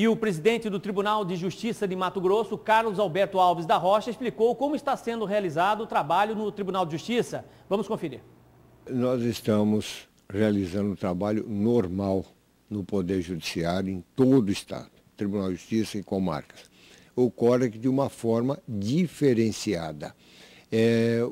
E o presidente do Tribunal de Justiça de Mato Grosso, Carlos Alberto Alves da Rocha, explicou como está sendo realizado o trabalho no Tribunal de Justiça. Vamos conferir. Nós estamos realizando um trabalho normal no Poder Judiciário em todo o Estado, Tribunal de Justiça e comarcas. Ocorre que de uma forma diferenciada. É,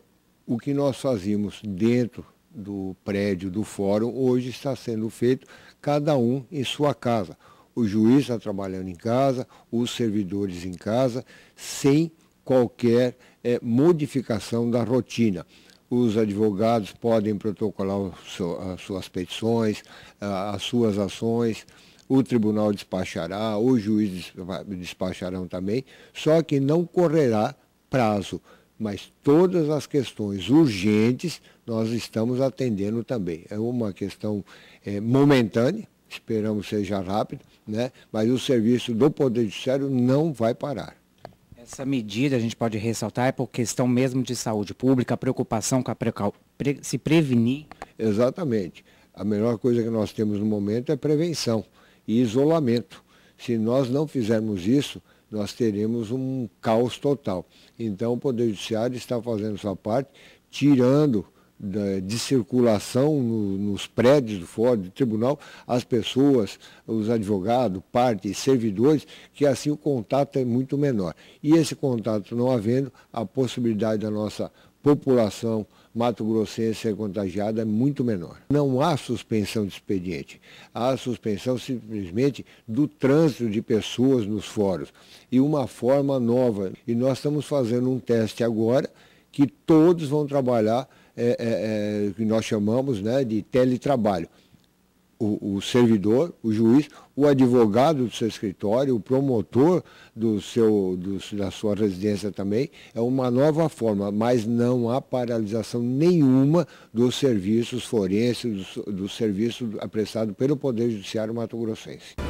o que nós fazíamos dentro do prédio do fórum, hoje está sendo feito cada um em sua casa o juiz está trabalhando em casa, os servidores em casa, sem qualquer é, modificação da rotina. Os advogados podem protocolar seu, as suas petições, as suas ações, o tribunal despachará, os juízes despacharão também, só que não correrá prazo. Mas todas as questões urgentes nós estamos atendendo também. É uma questão é, momentânea, esperamos seja rápido, né? mas o serviço do Poder Judiciário não vai parar. Essa medida, a gente pode ressaltar, é por questão mesmo de saúde pública, preocupação com a precau... Pre... se prevenir. Exatamente. A melhor coisa que nós temos no momento é prevenção e isolamento. Se nós não fizermos isso, nós teremos um caos total. Então, o Poder Judiciário está fazendo sua parte, tirando de circulação nos prédios do Fórum, do Tribunal, as pessoas, os advogados, partes, servidores, que assim o contato é muito menor. E esse contato não havendo, a possibilidade da nossa população mato-grossense ser contagiada é muito menor. Não há suspensão de expediente, há suspensão simplesmente do trânsito de pessoas nos fóruns e uma forma nova. E nós estamos fazendo um teste agora que todos vão trabalhar é, é, é, que nós chamamos né, de teletrabalho. O, o, servidor, o juiz, o advogado do seu escritório, o promotor do seu, do, da sua residência também, é uma nova forma, mas não há paralisação nenhuma dos serviços forenses, do, do serviço apressado pelo Poder Judiciário Mato Grossense.